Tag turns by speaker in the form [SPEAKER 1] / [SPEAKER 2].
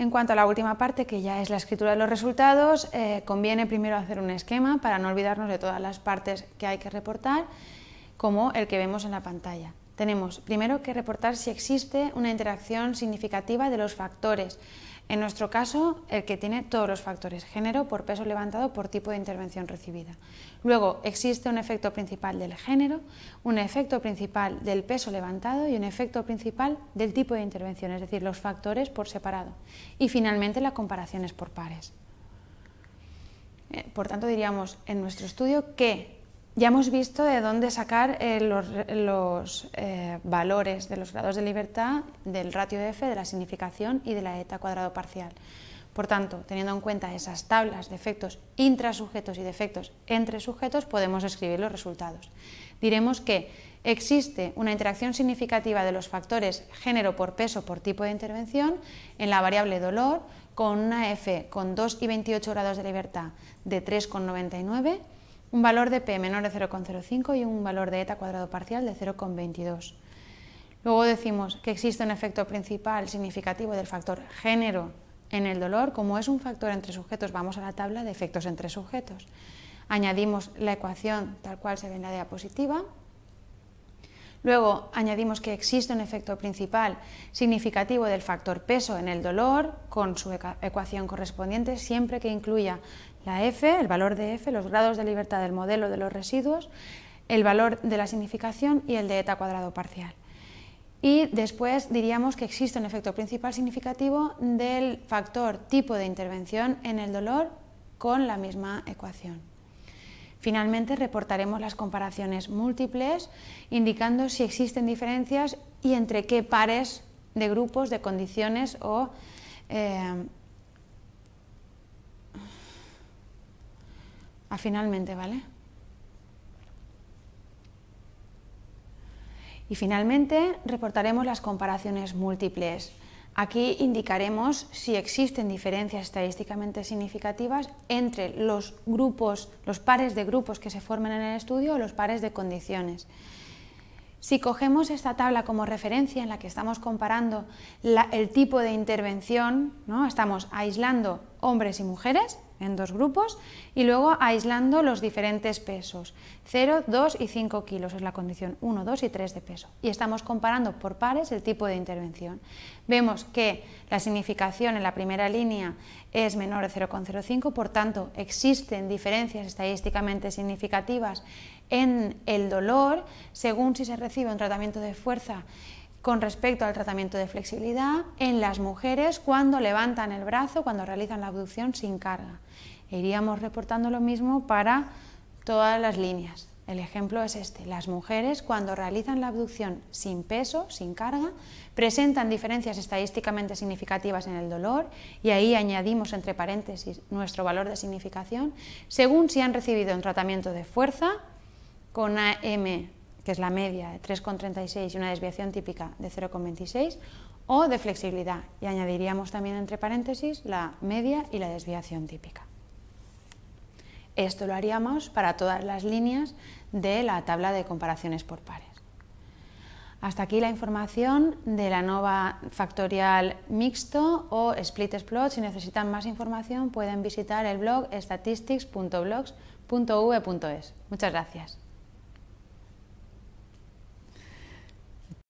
[SPEAKER 1] En cuanto a la última parte, que ya es la escritura de los resultados, eh, conviene primero hacer un esquema para no olvidarnos de todas las partes que hay que reportar, como el que vemos en la pantalla. Tenemos primero que reportar si existe una interacción significativa de los factores en nuestro caso, el que tiene todos los factores, género por peso levantado por tipo de intervención recibida. Luego, existe un efecto principal del género, un efecto principal del peso levantado y un efecto principal del tipo de intervención, es decir, los factores por separado. Y finalmente, las comparaciones por pares. Eh, por tanto, diríamos en nuestro estudio que ya hemos visto de dónde sacar eh, los, eh, valores de los grados de libertad, del ratio f, de la significación y de la eta cuadrado parcial. Por tanto, teniendo en cuenta esas tablas de efectos intrasujetos y de efectos entre sujetos, podemos escribir los resultados. Diremos que existe una interacción significativa de los factores género por peso por tipo de intervención en la variable dolor con una F con 2 y 28 grados de libertad de 3,99 un valor de P menor de 0,05 y un valor de eta cuadrado parcial de 0,22. Luego decimos que existe un efecto principal significativo del factor género en el dolor. Como es un factor entre sujetos, vamos a la tabla de efectos entre sujetos. Añadimos la ecuación tal cual se ve en la diapositiva, Luego añadimos que existe un efecto principal significativo del factor peso en el dolor con su ecuación correspondiente siempre que incluya la F, el valor de F, los grados de libertad del modelo de los residuos, el valor de la significación y el de eta cuadrado parcial. Y después diríamos que existe un efecto principal significativo del factor tipo de intervención en el dolor con la misma ecuación. Finalmente, reportaremos las comparaciones múltiples, indicando si existen diferencias y entre qué pares de grupos, de condiciones o... Eh, a finalmente, ¿vale? Y finalmente, reportaremos las comparaciones múltiples. Aquí indicaremos si existen diferencias estadísticamente significativas entre los grupos, los pares de grupos que se formen en el estudio o los pares de condiciones. Si cogemos esta tabla como referencia en la que estamos comparando el tipo de intervención, ¿no? estamos aislando hombres y mujeres, en dos grupos y luego aislando los diferentes pesos, 0, 2 y 5 kilos es la condición 1, 2 y 3 de peso. Y estamos comparando por pares el tipo de intervención. Vemos que la significación en la primera línea es menor de 0,05, por tanto existen diferencias estadísticamente significativas en el dolor según si se recibe un tratamiento de fuerza con respecto al tratamiento de flexibilidad en las mujeres cuando levantan el brazo, cuando realizan la abducción sin carga. iríamos reportando lo mismo para todas las líneas. El ejemplo es este. Las mujeres cuando realizan la abducción sin peso, sin carga, presentan diferencias estadísticamente significativas en el dolor y ahí añadimos entre paréntesis nuestro valor de significación según si han recibido un tratamiento de fuerza con AM que es la media de 3,36 y una desviación típica de 0,26, o de flexibilidad, y añadiríamos también entre paréntesis la media y la desviación típica. Esto lo haríamos para todas las líneas de la tabla de comparaciones por pares. Hasta aquí la información de la nova factorial mixto o split plot Si necesitan más información pueden visitar el blog statistics.blogs.v.es. Muchas gracias.